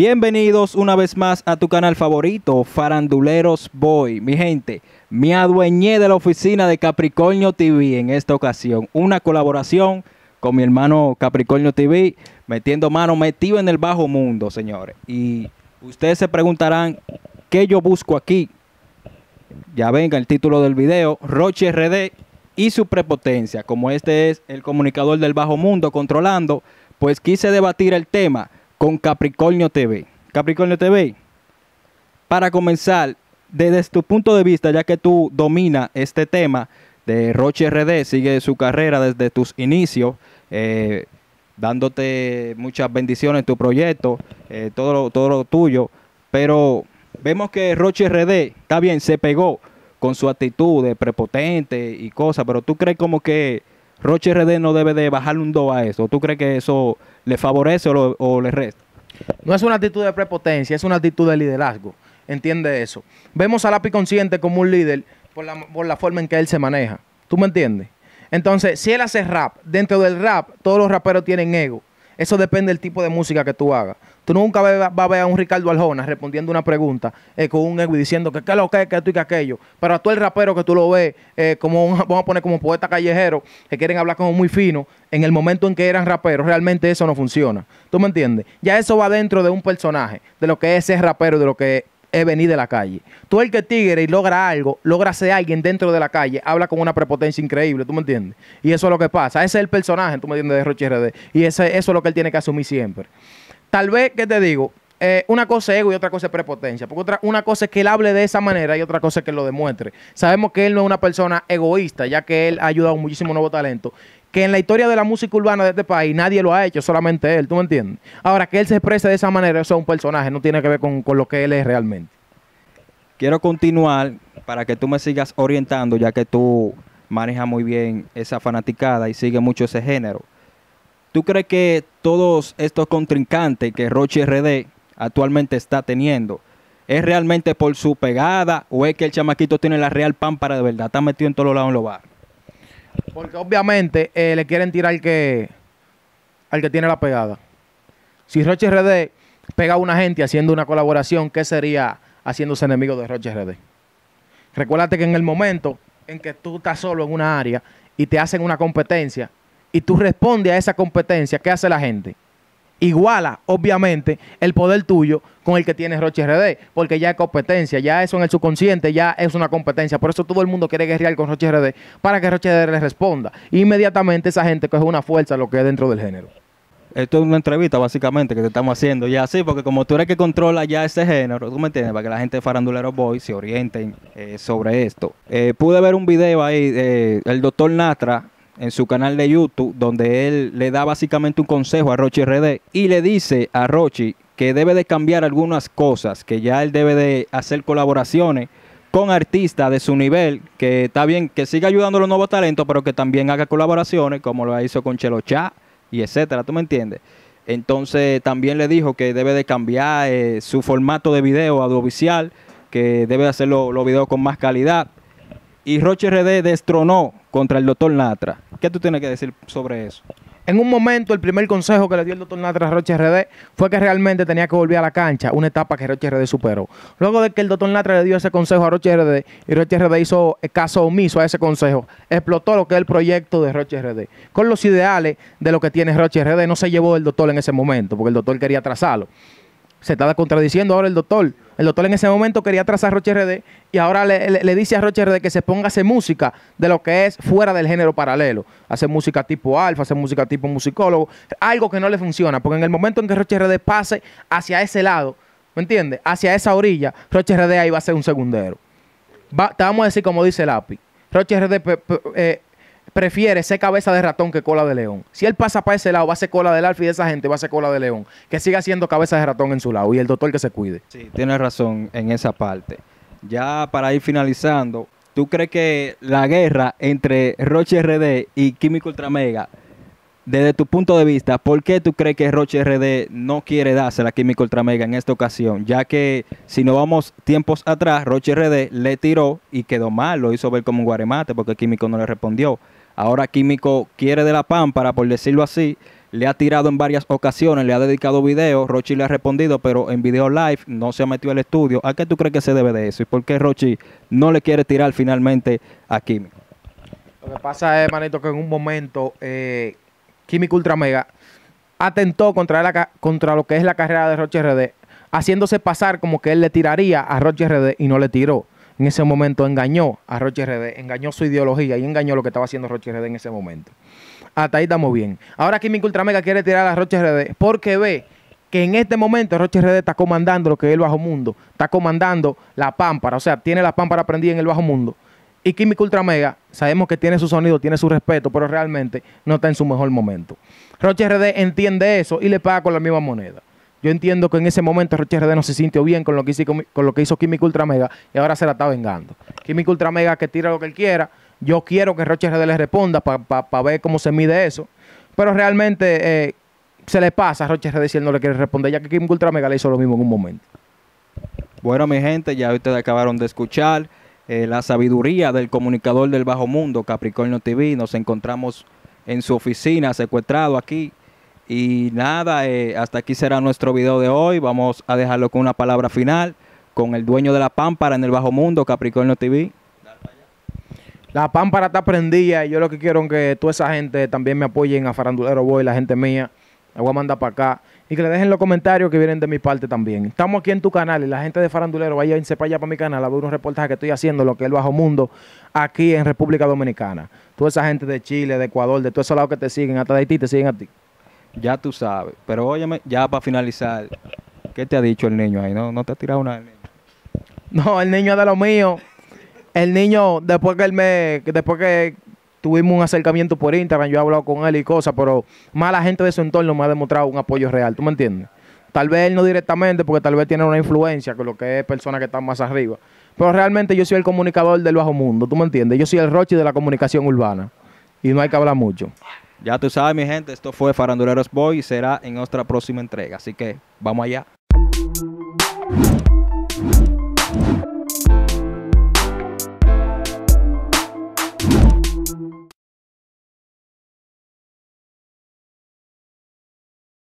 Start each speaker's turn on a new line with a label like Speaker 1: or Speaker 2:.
Speaker 1: Bienvenidos una vez más a tu canal favorito, Faranduleros Boy. Mi gente, me adueñé de la oficina de Capricornio TV en esta ocasión. Una colaboración con mi hermano Capricornio TV, metiendo mano, metido en el bajo mundo, señores. Y ustedes se preguntarán, ¿qué yo busco aquí? Ya venga el título del video, Roche RD y su prepotencia. Como este es el comunicador del bajo mundo controlando, pues quise debatir el tema con Capricornio TV. Capricornio TV, para comenzar, desde tu punto de vista, ya que tú dominas este tema de Roche RD, sigue su carrera desde tus inicios, eh, dándote muchas bendiciones en tu proyecto, eh, todo, todo lo tuyo, pero vemos que Roche RD, está bien, se pegó con su actitud de prepotente y cosas, pero tú crees como que Roche RD no debe de bajarle un do a eso. ¿Tú crees
Speaker 2: que eso le favorece o, le resta? No es una actitud de prepotencia, es una actitud de liderazgo. Entiende eso. Vemos a Lápiz Consciente como un líder por la, por la forma en que él se maneja. ¿Tú me entiendes? Entonces, si él hace rap, dentro del rap, todos los raperos tienen ego. Eso depende del tipo de música que tú hagas. Tú nunca vas a ver a un Ricardo Aljona respondiendo una pregunta eh, con un ego diciendo que es lo que, que esto y que aquello. Pero a todo el rapero que tú lo ves, eh, como un, vamos a poner como poeta callejero, que quieren hablar como muy fino, en el momento en que eran raperos, realmente eso no funciona. ¿Tú me entiendes? Ya eso va dentro de un personaje, de lo que es ese rapero, de lo que es venir de la calle. Tú el que tigre y logra algo, logra ser alguien dentro de la calle, habla con una prepotencia increíble, ¿tú me entiendes? Y eso es lo que pasa. Ese es el personaje, ¿tú me entiendes? De Roche RD. Y ese, eso es lo que él tiene que asumir siempre tal vez, ¿qué te digo? Eh, una cosa es ego y otra cosa es prepotencia. Porque otra, una cosa es que él hable de esa manera y otra cosa es que lo demuestre. Sabemos que él no es una persona egoísta, ya que él ha ayudado a muchísimo nuevo talento. Que en la historia de la música urbana de este país nadie lo ha hecho, solamente él, ¿tú me entiendes? Ahora, que él se exprese de esa manera, eso es un personaje, no tiene que ver con, con lo que él es realmente.
Speaker 1: Quiero continuar para que tú me sigas orientando, ya que tú manejas muy bien esa fanaticada y sigue mucho ese género. ¿Tú crees que todos estos contrincantes que Roche RD actualmente está teniendo, ¿Es realmente por su pegada o es que el chamaquito tiene la real pámpara de verdad? Está metido
Speaker 2: en todos lados en los Porque obviamente eh, le quieren tirar al que, al que tiene la pegada. Si Roche RD pega a una gente haciendo una colaboración, ¿qué sería haciéndose enemigo de Roche RD? Recuérdate que en el momento en que tú estás solo en una área y te hacen una competencia, y tú respondes a esa competencia, ¿qué hace la gente? Iguala, obviamente, el poder tuyo con el que tiene Roche RD, porque ya es competencia, ya eso en el subconsciente ya es una competencia. Por eso todo el mundo quiere guerrear con Roche RD para que Roche RD le responda. Inmediatamente esa gente coge una fuerza lo que es dentro del género.
Speaker 1: Esto es una entrevista, básicamente, que te estamos haciendo ya así, porque como tú eres que controla ya ese género, tú me entiendes, para que la gente de Farandulero Boy se orienten eh, sobre esto. Eh, pude ver un video ahí, del eh, el doctor Natra, en su canal de YouTube, donde él le da básicamente un consejo a Rochi RD y le dice a Rochi que debe de cambiar algunas cosas, que ya él debe de hacer colaboraciones con artistas de su nivel, que está bien, que siga ayudando a los nuevos talentos, pero que también haga colaboraciones, como lo hizo con chelocha y etcétera, ¿tú me entiendes? Entonces también le dijo que debe de cambiar eh, su formato de video audiovisual, que debe de hacer los videos con más calidad. Y Roche RD destronó contra el doctor Natra. ¿Qué tú tienes que decir sobre eso?
Speaker 2: En un momento, el primer consejo que le dio el doctor Natra a Roche RD fue que realmente tenía que volver a la cancha, una etapa que Roche RD superó. Luego de que el doctor Natra le dio ese consejo a Roche RD y Roche RD hizo caso omiso a ese consejo, explotó lo que es el proyecto de Roche RD. Con los ideales de lo que tiene Roche RD, no se llevó el doctor en ese momento, porque el doctor quería trazarlo. Se estaba contradiciendo ahora el doctor. El doctor en ese momento quería trazar a Roche RD y ahora le, dice a Roche RD que se ponga a hacer música de lo que es fuera del género paralelo. Hacer música tipo alfa, hacer música tipo musicólogo, algo que no le funciona, porque en el momento en que Roche RD pase hacia ese lado, ¿me entiendes? Hacia esa orilla, Roche RD ahí va a ser un segundero. te vamos a decir como dice el API. Roche RD prefiere ser cabeza de ratón que cola de león. Si él pasa para ese lado, va a ser cola del alfa y de esa gente va a ser cola de león. Que siga siendo cabeza de ratón en su lado y el doctor que se cuide. Sí, tienes razón en esa parte.
Speaker 1: Ya para ir finalizando, ¿tú crees que la guerra entre Roche RD y Químico Ultramega, desde tu punto de vista, ¿por qué tú crees que Roche RD no quiere darse la Químico Ultramega en esta ocasión? Ya que si no vamos tiempos atrás, Roche RD le tiró y quedó mal, lo hizo ver como un guaremate porque Químico no le respondió. Ahora Químico quiere de la pámpara, por decirlo así. Le ha tirado en varias ocasiones, le ha dedicado videos. Rochi le ha respondido, pero en video live no se ha metido al estudio. ¿A qué tú crees que se debe de eso? ¿Y por qué Rochi no le quiere tirar finalmente a Químico?
Speaker 2: Lo que pasa es, manito, que en un momento eh, Químico Ultra Mega atentó contra, la, contra lo que es la carrera de Roche RD, haciéndose pasar como que él le tiraría a Rochi RD y no le tiró en ese momento engañó a Roche RD, engañó su ideología y engañó lo que estaba haciendo Roche RD en ese momento. Hasta ahí estamos bien. Ahora ultra Ultramega quiere tirar a Roche RD porque ve que en este momento Roche RD está comandando lo que es el bajo mundo, está comandando la pámpara, o sea, tiene la pámpara prendida en el bajo mundo. Y ultra Ultramega, sabemos que tiene su sonido, tiene su respeto, pero realmente no está en su mejor momento. Roche RD entiende eso y le paga con la misma moneda. Yo entiendo que en ese momento Roche RD no se sintió bien con lo que hizo, con lo que hizo Químico Ultra Mega y ahora se la está vengando. Químico Ultra Mega que tira lo que él quiera. Yo quiero que Roche RD le responda para ver cómo se mide eso. Pero realmente eh, se le pasa a Roche RD si él no le quiere responder, ya que Químico Ultra Mega le hizo lo mismo en un momento.
Speaker 1: Bueno, mi gente, ya ustedes acabaron de escuchar eh, la sabiduría del comunicador del Bajo Mundo, Capricornio TV. Nos encontramos en su oficina, secuestrado aquí y nada, eh, hasta aquí será nuestro video de hoy. Vamos a dejarlo con una palabra final,
Speaker 2: con el dueño de la pámpara en el bajo mundo, Capricornio TV. La pámpara está prendida y yo lo que quiero es que toda esa gente también me apoye a Farandulero Boy, la gente mía. La voy a mandar para acá. Y que le dejen los comentarios que vienen de mi parte también. Estamos aquí en tu canal y la gente de Farandulero, vaya y para allá para mi canal a ver unos reportajes que estoy haciendo, lo que es el Bajo Mundo, aquí en República Dominicana. Toda esa gente de Chile, de Ecuador, de todos esos lados que te siguen, hasta de Haití, te siguen a ti ya tú sabes.
Speaker 1: Pero óyeme, ya para finalizar, ¿qué te ha dicho el niño
Speaker 2: ahí? ¿No, no te ha tirado una del niño? No, el niño es de lo mío. El niño, después que él me, después que tuvimos un acercamiento por Instagram, yo he hablado con él y cosas, pero más la gente de su entorno me ha demostrado un apoyo real, ¿tú me entiendes? Tal vez él no directamente, porque tal vez tiene una influencia con lo que es personas que están más arriba. Pero realmente yo soy el comunicador del bajo mundo, ¿tú me entiendes? Yo soy el Roche de la comunicación urbana. Y no hay que hablar mucho.
Speaker 1: Ya tú sabes, mi gente, esto fue Faranduleros Boy y será en nuestra próxima entrega. Así que vamos allá.